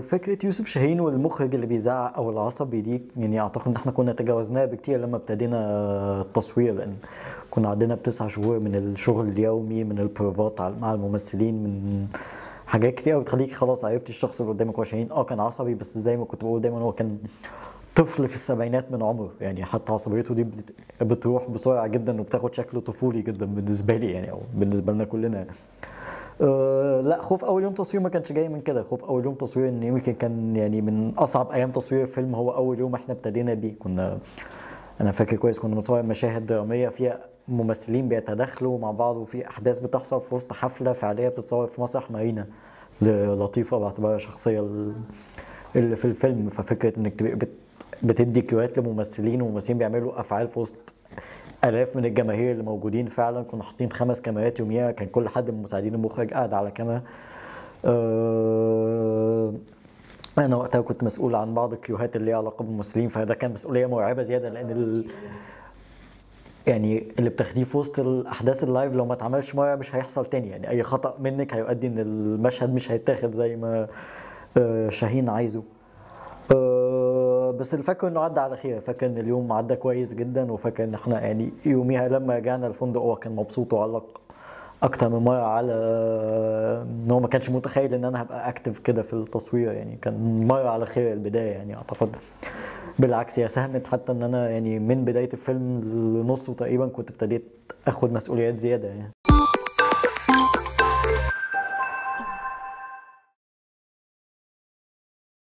فكره يوسف شاهين والمخرج اللي بيزعق او العصبي دي يعني اعتقد ان احنا كنا تجاوزناها بكتير لما ابتدينا التصوير لان كنا عندنا بتسع شهور من الشغل اليومي من البروفات مع الممثلين من حاجات كتير بتخليك خلاص عرفتي الشخص اللي قدامك هو شاهين اه كان عصبي بس زي ما كنت بقول دايما هو كان طفل في السبعينات من عمره يعني حتى عصبيته دي بتروح بسرعه جدا وبتاخد شكل طفولي جدا بالنسبه لي يعني او بالنسبه لنا كلنا آه، لا خوف اول يوم تصوير ما كانش جاي من كده خوف اول يوم تصوير ان يمكن كان يعني من اصعب ايام تصوير فيلم هو اول يوم احنا ابتدينا بيه كنا انا فاكر كويس كنا بنصور مشاهد دراميه فيها ممثلين بيتداخلوا مع بعض وفي احداث بتحصل في وسط حفله فعليه بتتصور في مسرح مارينا لطيفه باعتبارها شخصيه اللي في الفيلم ففكره انك بتدي كيوات لممثلين وممثلين بيعملوا افعال في وسط الاف من الجماهير اللي موجودين فعلا كنا حاطين خمس كاميرات يوميها كان كل حد من مساعدين المخرج قاعد على كاميرا أه انا وقتها كنت مسؤول عن بعض الكيوهات اللي ليها علاقه بالممثلين فده كان مسؤوليه مرعبه زياده لان ال... يعني اللي بتاخديه في وسط الاحداث اللايف لو ما اتعملش مره مش هيحصل تاني يعني اي خطا منك هيؤدي ان المشهد مش هيتاخد زي ما آه، شاهين عايزه آه، بس الفكر انه عدى على خير فاكر ان اليوم عدى كويس جدا وفاكر ان احنا يعني يوميها لما رجعنا الفندق هو كان مبسوط وعلق اكتر من مره على ان هو ما كانش متخيل ان انا هبقى اكتف كده في التصوير يعني كان مره على خير البدايه يعني اعتقد بالعكس هي ساهمت حتى ان انا يعني من بدايه الفيلم لنصه تقريبا كنت ابتديت اخد مسؤوليات زياده يعني